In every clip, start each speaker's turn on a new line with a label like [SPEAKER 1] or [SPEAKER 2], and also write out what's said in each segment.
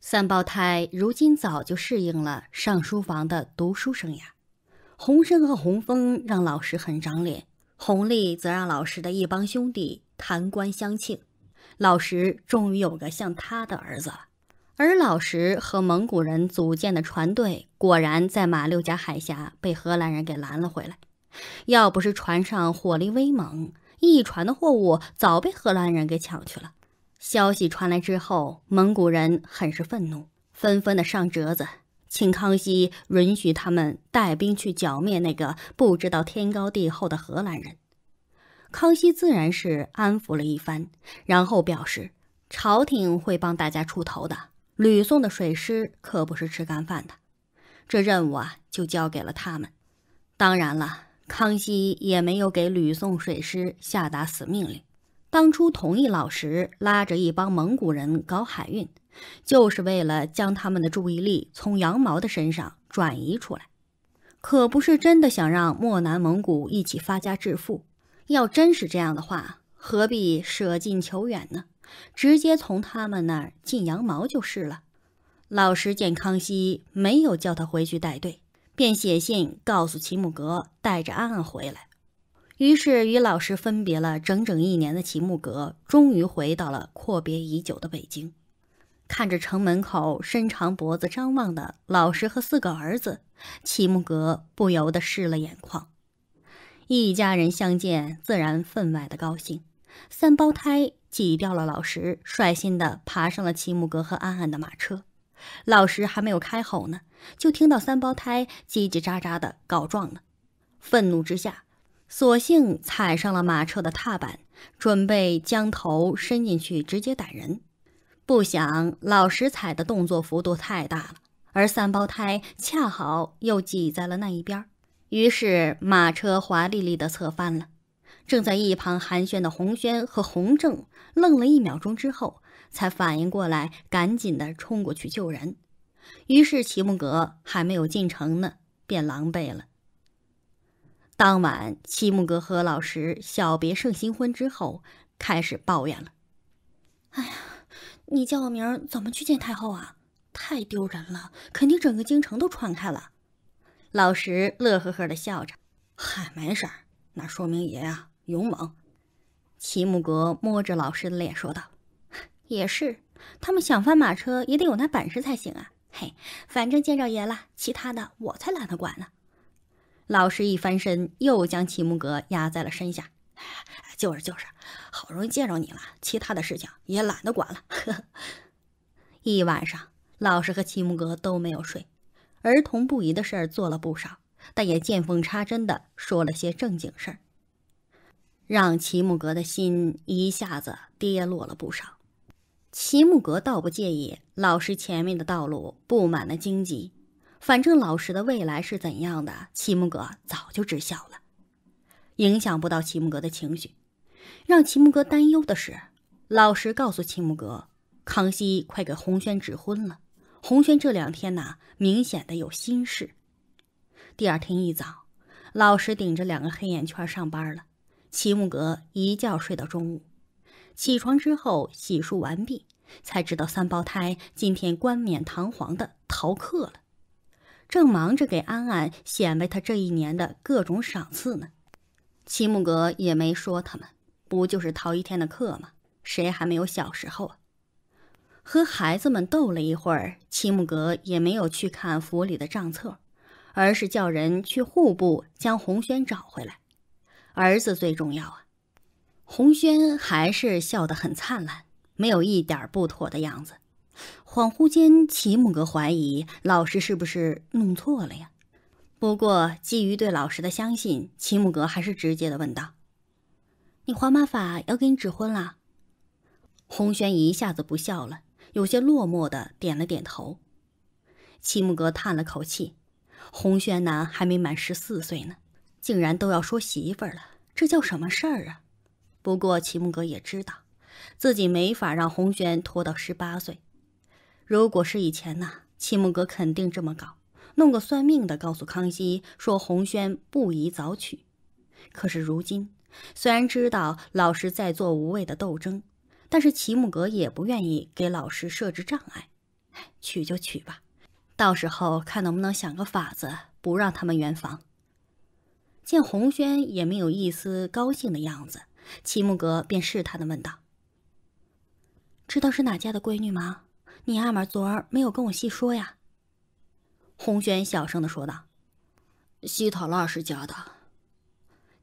[SPEAKER 1] 三胞胎如今早就适应了上书房的读书生涯，洪深和洪峰让老师很长脸，洪立则让老师的一帮兄弟谈官相庆。老石终于有个像他的儿子了。而老石和蒙古人组建的船队，果然在马六甲海峡被荷兰人给拦了回来。要不是船上火力威猛，一船的货物早被荷兰人给抢去了。消息传来之后，蒙古人很是愤怒，纷纷的上折子，请康熙允许他们带兵去剿灭那个不知道天高地厚的荷兰人。康熙自然是安抚了一番，然后表示朝廷会帮大家出头的。吕宋的水师可不是吃干饭的，这任务啊就交给了他们。当然了，康熙也没有给吕宋水师下达死命令。当初同意老石拉着一帮蒙古人搞海运，就是为了将他们的注意力从羊毛的身上转移出来，可不是真的想让漠南蒙古一起发家致富。要真是这样的话，何必舍近求远呢？直接从他们那儿进羊毛就是了。老石见康熙没有叫他回去带队，便写信告诉齐木格，带着安安回来。于是，与老石分别了整整一年的齐木格，终于回到了阔别已久的北京。看着城门口伸长脖子张望的老石和四个儿子，齐木格不由得湿了眼眶。一家人相见，自然分外的高兴。三胞胎挤掉了老石，率先的爬上了齐木格和安安的马车。老石还没有开吼呢，就听到三胞胎叽叽喳喳的告状了。愤怒之下，索性踩上了马车的踏板，准备将头伸进去直接逮人，不想老石踩的动作幅度太大了，而三胞胎恰好又挤在了那一边，于是马车华丽丽的侧翻了。正在一旁寒暄的洪轩和洪正愣了一秒钟之后，才反应过来，赶紧的冲过去救人。于是齐木格还没有进城呢，便狼狈了。当晚，齐木格和老石小别胜新婚之后，开始抱怨了：“哎呀，你叫我名儿怎么去见太后啊？太丢人了，肯定整个京城都传开了。”老石乐呵呵的笑着：“嗨，没事儿，那说明爷啊勇猛。”齐木格摸着老石的脸说道：“也是，他们想翻马车也得有那本事才行啊。嘿，反正见着爷了，其他的我才懒得管呢。”老师一翻身，又将齐木格压在了身下。就是就是，好容易见着你了，其他的事情也懒得管了。一晚上，老师和齐木格都没有睡，儿童不宜的事儿做了不少，但也见缝插针的说了些正经事儿，让齐木格的心一下子跌落了不少。齐木格倒不介意，老师前面的道路布满了荆棘。反正老石的未来是怎样的，齐木格早就知晓了，影响不到齐木格的情绪。让齐木格担忧的是，老石告诉齐木格，康熙快给洪轩指婚了。洪轩这两天呐，明显的有心事。第二天一早，老石顶着两个黑眼圈上班了。齐木格一觉睡到中午，起床之后洗漱完毕，才知道三胞胎今天冠冕堂皇的逃课了。正忙着给安安显摆他这一年的各种赏赐呢，齐木格也没说他们不就是逃一天的课吗？谁还没有小时候啊？和孩子们斗了一会儿，齐木格也没有去看府里的账册，而是叫人去户部将洪轩找回来。儿子最重要啊！洪轩还是笑得很灿烂，没有一点不妥的样子。恍惚间，齐木格怀疑老师是不是弄错了呀？不过基于对老师的相信，齐木格还是直接的问道：“你花马法要给你指婚了？”洪轩一下子不笑了，有些落寞的点了点头。齐木格叹了口气：“洪轩呢，还没满十四岁呢，竟然都要说媳妇儿了，这叫什么事儿啊？”不过齐木格也知道，自己没法让洪轩拖到十八岁。如果是以前呢，齐木格肯定这么搞，弄个算命的告诉康熙说红轩不宜早娶。可是如今，虽然知道老师在做无谓的斗争，但是齐木格也不愿意给老师设置障碍。娶就娶吧，到时候看能不能想个法子不让他们圆房。见红轩也没有一丝高兴的样子，齐木格便试探的问道：“知道是哪家的闺女吗？”你阿玛昨儿没有跟我细说呀？洪轩小声的说道：“西塔拉是家的。”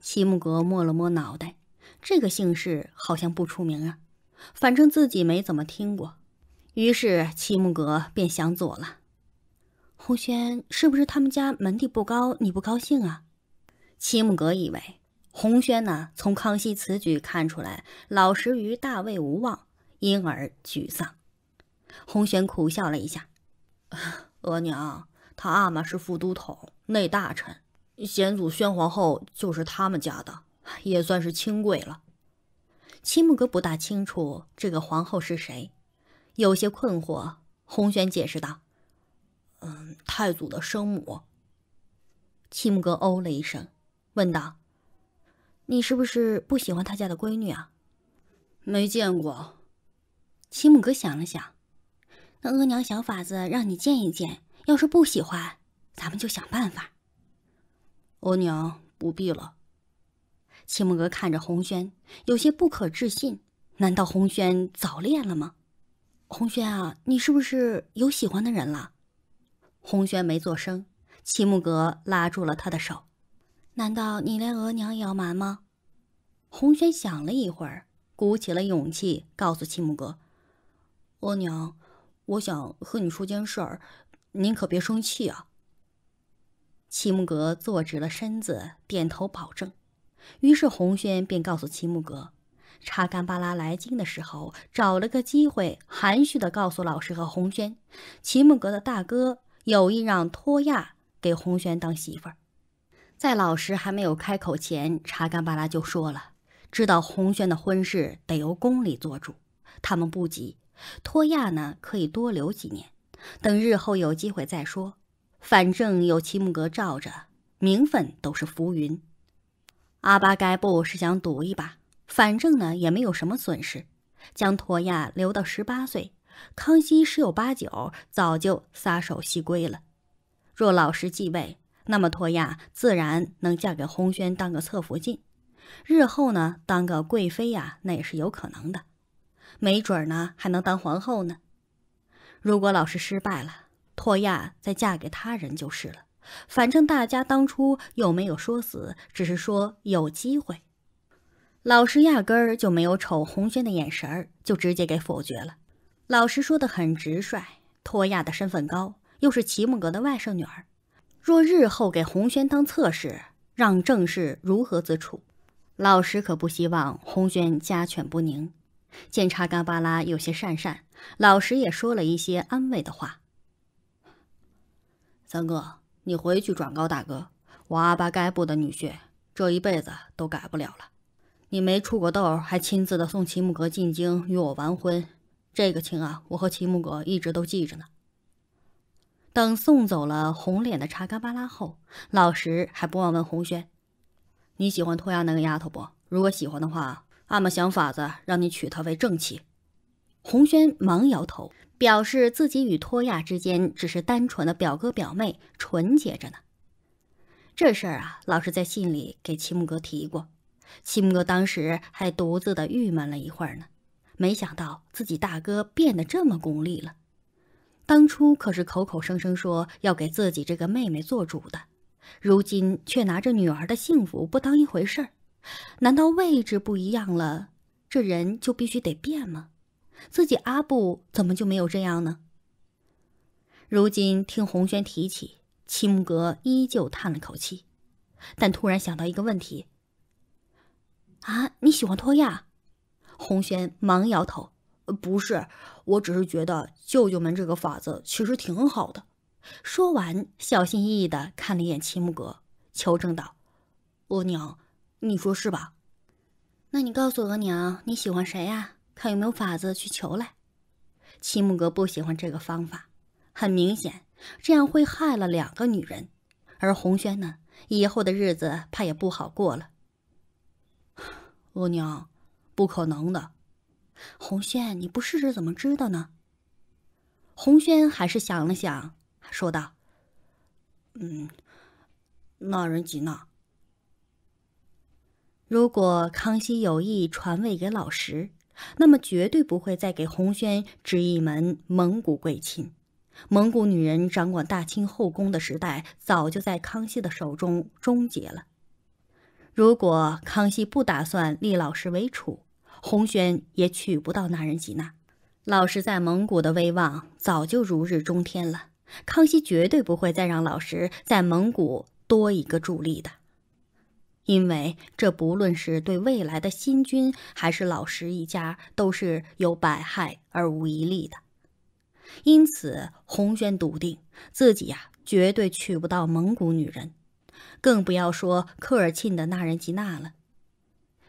[SPEAKER 1] 齐木格摸了摸脑袋，这个姓氏好像不出名啊，反正自己没怎么听过。于是齐木格便想左了。洪轩是不是他们家门第不高，你不高兴啊？齐木格以为洪轩呢，从康熙此举看出来，老实于大魏无望，因而沮丧。红贤苦笑了一下，额娘，他阿玛是副都统、内大臣，先祖宣皇后就是他们家的，也算是亲贵了。七木哥不大清楚这个皇后是谁，有些困惑。红贤解释道：“嗯，太祖的生母。”七木哥哦了一声，问道：“你是不是不喜欢他家的闺女啊？”没见过。七木哥想了想。那额娘想法子让你见一见，要是不喜欢，咱们就想办法。额娘不必了。齐木格看着红轩，有些不可置信：难道红轩早恋了吗？红轩啊，你是不是有喜欢的人了？红轩没做声。齐木格拉住了他的手：难道你连额娘也要瞒吗？红轩想了一会儿，鼓起了勇气，告诉齐木格：额娘。我想和你说件事儿，您可别生气啊。齐木格坐直了身子，点头保证。于是洪轩便告诉齐木格，查干巴拉来京的时候，找了个机会，含蓄地告诉老师和洪轩，齐木格的大哥有意让托亚给洪轩当媳妇儿。在老师还没有开口前，查干巴拉就说了，知道洪轩的婚事得由宫里做主，他们不急。托娅呢，可以多留几年，等日后有机会再说。反正有齐木格罩着，名分都是浮云。阿巴该布是想赌一把，反正呢也没有什么损失。将托娅留到十八岁，康熙十有八九早就撒手西归了。若老师继位，那么托娅自然能嫁给洪宣当个侧福晋，日后呢当个贵妃呀，那也是有可能的。没准儿呢，还能当皇后呢。如果老师失败了，托娅再嫁给他人就是了。反正大家当初又没有说死，只是说有机会。老师压根儿就没有瞅红轩的眼神儿，就直接给否决了。老师说的很直率：托娅的身份高，又是齐木格的外甥女儿，若日后给红轩当侧室，让正室如何自处？老师可不希望红轩家犬不宁。见查干巴拉有些讪讪，老十也说了一些安慰的话。三哥，你回去转告大哥，我阿巴该布的女婿这一辈子都改不了了。你没出过痘，还亲自的送齐木格进京与我完婚，这个情啊，我和齐木格一直都记着呢。等送走了红脸的查干巴拉后，老石还不忘问红轩：“你喜欢托娅那个丫头不？如果喜欢的话。”他们想法子让你娶她为正妻，洪轩忙摇头，表示自己与托娅之间只是单纯的表哥表妹，纯洁着呢。这事儿啊，老师在信里给七木哥提过，七木哥当时还独自的郁闷了一会儿呢。没想到自己大哥变得这么功利了，当初可是口口声声说要给自己这个妹妹做主的，如今却拿着女儿的幸福不当一回事儿。难道位置不一样了，这人就必须得变吗？自己阿布怎么就没有这样呢？如今听红轩提起齐木格，依旧叹了口气，但突然想到一个问题：“啊，你喜欢托亚？”红轩忙摇头：“不是，我只是觉得舅舅们这个法子其实挺好的。”说完，小心翼翼的看了一眼齐木格，求证道：“额娘。”你说是吧？那你告诉额娘你喜欢谁呀？看有没有法子去求来。齐木格不喜欢这个方法，很明显，这样会害了两个女人，而红轩呢，以后的日子怕也不好过了。额娘，不可能的。红轩，你不试试怎么知道呢？红轩还是想了想，说道：“嗯，那人急呢。”如果康熙有意传位给老十，那么绝对不会再给洪宣指一门蒙古贵亲。蒙古女人掌管大清后宫的时代，早就在康熙的手中终结了。如果康熙不打算立老十为储，洪宣也娶不到那人吉娜。老十在蒙古的威望早就如日中天了，康熙绝对不会再让老十在蒙古多一个助力的。因为这不论是对未来的新君，还是老十一家，都是有百害而无一利的。因此，洪轩笃定自己呀，绝对娶不到蒙古女人，更不要说科尔沁的那人吉娜了。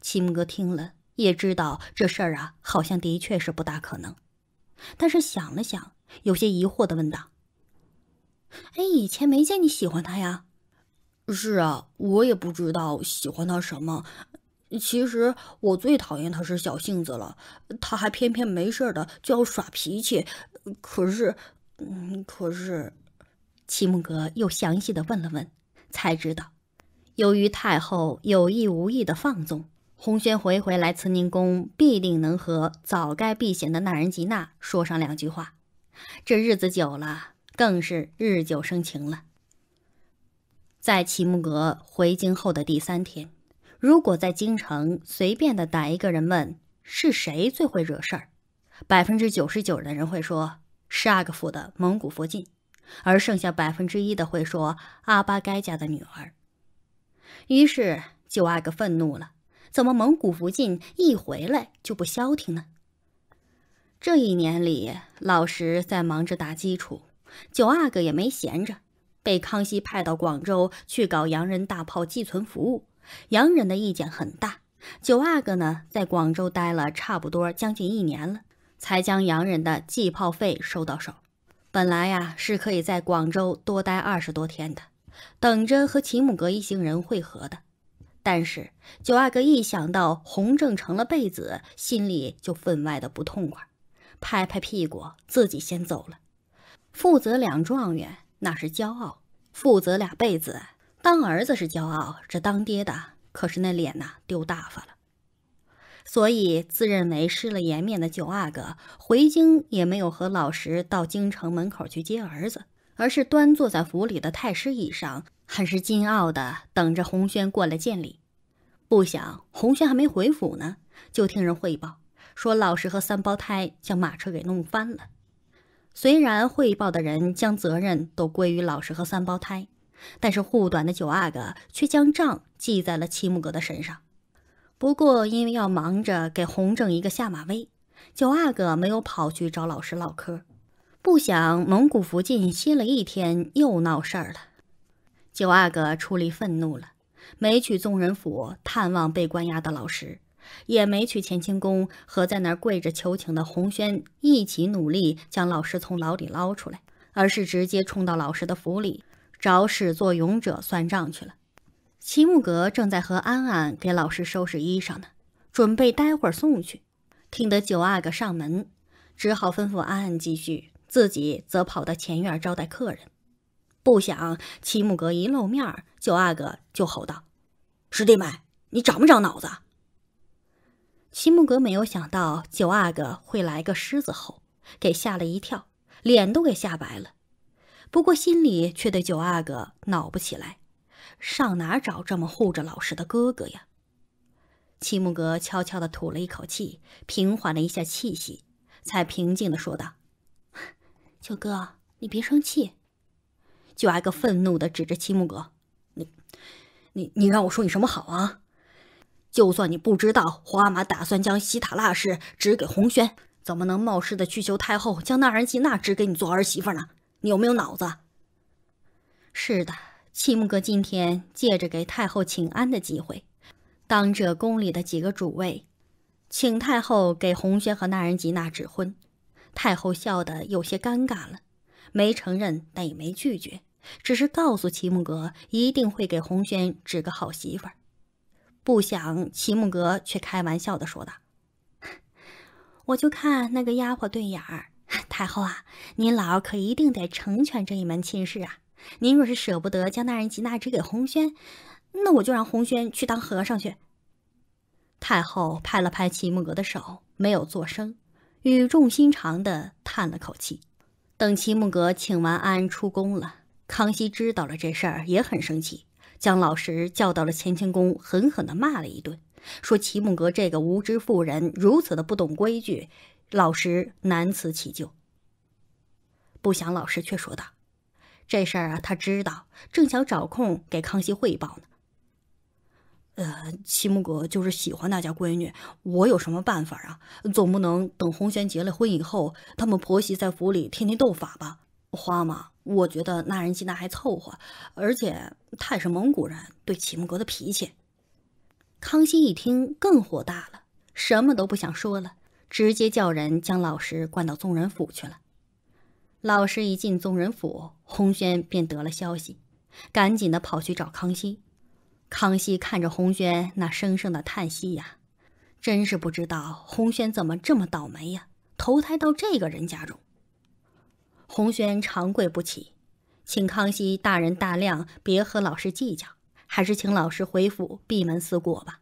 [SPEAKER 1] 齐木哥听了，也知道这事儿啊，好像的确是不大可能。但是想了想，有些疑惑的问道：“哎，以前没见你喜欢他呀？”是啊，我也不知道喜欢他什么。其实我最讨厌他是小性子了，他还偏偏没事的就要耍脾气。可是，嗯，可是，齐木格又详细的问了问，才知道，由于太后有意无意的放纵，红轩回回来慈宁宫必定能和早该避嫌的那人吉娜说上两句话。这日子久了，更是日久生情了。在齐木格回京后的第三天，如果在京城随便的逮一个人问是谁最会惹事儿，百分之九十九的人会说十阿哥府的蒙古福晋，而剩下百分之一的会说阿巴该家的女儿。于是九阿哥愤怒了：怎么蒙古福晋一回来就不消停呢？这一年里，老十在忙着打基础，九阿哥也没闲着。被康熙派到广州去搞洋人大炮寄存服务，洋人的意见很大。九阿哥呢，在广州待了差不多将近一年了，才将洋人的寄炮费收到手。本来呀，是可以在广州多待二十多天的，等着和秦母阁一行人会合的。但是九阿哥一想到洪正成了被子，心里就分外的不痛快，拍拍屁股自己先走了。父子两状元。那是骄傲，父子俩辈子当儿子是骄傲，这当爹的可是那脸呐丢大发了。所以自认为失了颜面的九阿哥回京也没有和老十到京城门口去接儿子，而是端坐在府里的太师椅上，很是矜傲的等着洪轩过来见礼。不想洪轩还没回府呢，就听人汇报说老十和三胞胎将马车给弄翻了。虽然汇报的人将责任都归于老师和三胞胎，但是护短的九阿哥却将账记在了七木格的身上。不过，因为要忙着给弘正一个下马威，九阿哥没有跑去找老师唠嗑。不想蒙古福晋歇了一天又闹事儿了，九阿哥出离愤怒了，没去宗人府探望被关押的老师。也没去乾清宫和在那儿跪着求情的洪轩一起努力将老师从牢里捞出来，而是直接冲到老师的府里找始作俑者算账去了。齐木格正在和安安给老师收拾衣裳呢，准备待会儿送去。听得九阿哥上门，只好吩咐安安继续，自己则跑到前院招待客人。不想齐木格一露面，九阿哥就吼道：“师弟们，你长不长脑子？”齐木格没有想到九阿哥会来个狮子吼，给吓了一跳，脸都给吓白了。不过心里却对九阿哥恼不起来，上哪找这么护着老实的哥哥呀？齐木格悄悄地吐了一口气，平缓了一下气息，才平静地说道：“九哥，你别生气。”九阿哥愤怒地指着齐木格：“你、你、你让我说你什么好啊？”就算你不知道，皇阿玛打算将西塔腊氏指给红轩，怎么能冒失的去求太后将纳仁吉娜指给你做儿媳妇呢？你有没有脑子？是的，齐木格今天借着给太后请安的机会，当着宫里的几个主位，请太后给红轩和纳仁吉娜指婚。太后笑得有些尴尬了，没承认，但也没拒绝，只是告诉齐木格一定会给红轩指个好媳妇儿。不想齐木格却开玩笑的说道：“ 我就看那个丫鬟对眼儿，太后啊，您老可一定得成全这一门亲事啊！您若是舍不得将那人吉娜指给红轩，那我就让红轩去当和尚去。”太后拍了拍齐木格的手，没有作声，语重心长的叹了口气。等齐木格请完安出宫了，康熙知道了这事儿，也很生气。将老石叫到了乾清宫，狠狠地骂了一顿，说：“齐木格这个无知妇人如此的不懂规矩，老石难辞其咎。”不想老师却说道：“这事儿啊，他知道，正想找空给康熙汇报呢。呃，齐木格就是喜欢那家闺女，我有什么办法啊？总不能等红轩结了婚以后，他们婆媳在府里天天斗法吧？”花嘛，我觉得那人现在还凑合，而且他也是蒙古人，对启木格的脾气。康熙一听更火大了，什么都不想说了，直接叫人将老师关到宗人府去了。老师一进宗人府，红轩便得了消息，赶紧的跑去找康熙。康熙看着红轩那声声的叹息呀，真是不知道红轩怎么这么倒霉呀，投胎到这个人家中。洪轩长跪不起，请康熙大人大量，别和老师计较，还是请老师回府闭门思过吧。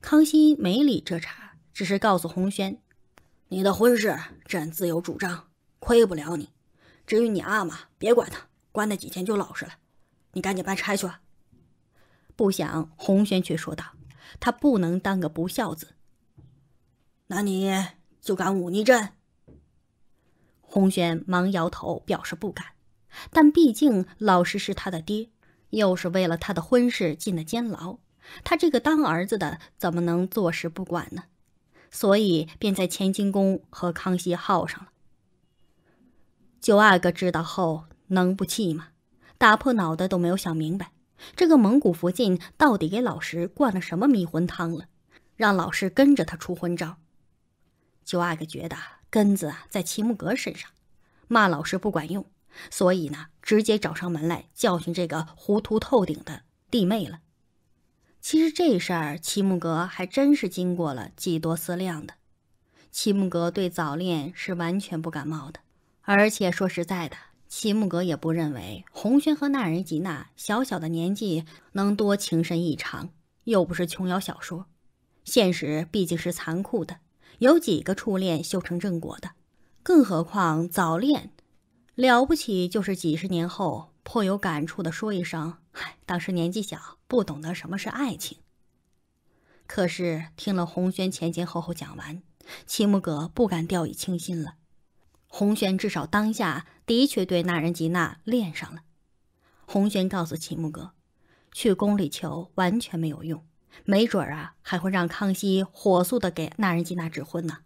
[SPEAKER 1] 康熙没理这茬，只是告诉洪轩：“你的婚事，朕自有主张，亏不了你。至于你阿玛，别管他，关那几天就老实了。你赶紧办差去。”不想洪轩却说道：“他不能当个不孝子。”那你就敢忤逆朕？洪轩忙摇头，表示不敢。但毕竟老师是他的爹，又是为了他的婚事进的监牢，他这个当儿子的怎么能坐视不管呢？所以便在乾清宫和康熙耗上了。九阿哥知道后能不气吗？打破脑袋都没有想明白，这个蒙古福晋到底给老师灌了什么迷魂汤了，让老师跟着他出昏招。九阿哥觉得。根子啊，在齐木格身上，骂老师不管用，所以呢，直接找上门来教训这个糊涂透顶的弟妹了。其实这事儿，齐木格还真是经过了几多思量的。齐木格对早恋是完全不感冒的，而且说实在的，齐木格也不认为红轩和那人吉娜小小的年纪能多情深意长，又不是琼瑶小说，现实毕竟是残酷的。有几个初恋修成正果的，更何况早恋，了不起就是几十年后颇有感触的说一声：“嗨，当时年纪小，不懂得什么是爱情。”可是听了洪轩前前后后讲完，齐木格不敢掉以轻心了。洪轩至少当下的确对那人吉娜恋上了。洪轩告诉齐木格，去宫里求完全没有用。没准儿啊，还会让康熙火速的给那人金娜指婚呢。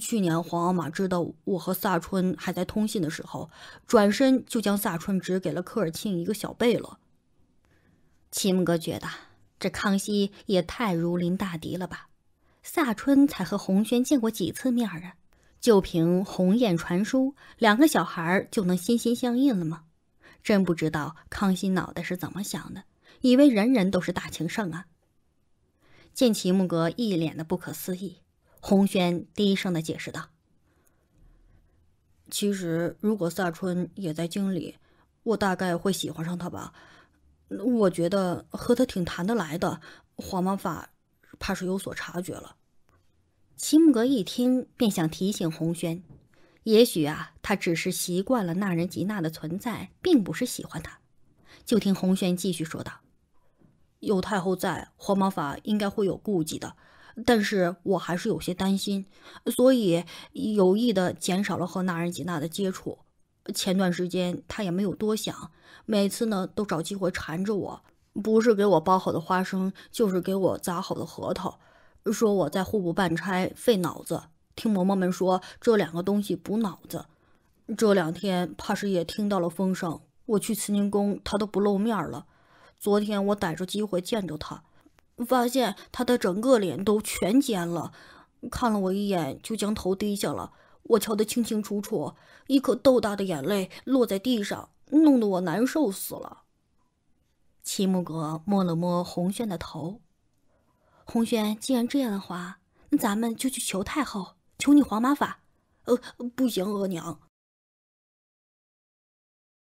[SPEAKER 1] 去年皇阿玛知道我和萨春还在通信的时候，转身就将萨春指给了科尔沁一个小贝勒。齐木格觉得这康熙也太如临大敌了吧？萨春才和红轩见过几次面儿啊？就凭鸿雁传书，两个小孩儿就能心心相印了吗？真不知道康熙脑袋是怎么想的。以为人人都是大情圣啊！见齐木格一脸的不可思议，洪轩低声的解释道：“其实，如果萨春也在京里，我大概会喜欢上他吧。我觉得和他挺谈得来的。黄毛发怕是有所察觉了。”齐木格一听，便想提醒洪轩：“也许啊，他只是习惯了那人吉娜的存在，并不是喜欢他。”就听洪轩继续说道。有太后在，皇玛法应该会有顾忌的。但是我还是有些担心，所以有意的减少了和纳仁吉娜的接触。前段时间他也没有多想，每次呢都找机会缠着我，不是给我剥好的花生，就是给我砸好的核桃，说我在户部办差费脑子。听嬷嬷们说，这两个东西补脑子。这两天怕是也听到了风声，我去慈宁宫，他都不露面了。昨天我逮着机会见着他，发现他的整个脸都全尖了，看了我一眼就将头低下了。我瞧得清清楚楚，一颗豆大的眼泪落在地上，弄得我难受死了。齐木格摸了摸红轩的头，红轩，既然这样的话，那咱们就去求太后，求你皇玛法。呃，不行，额娘。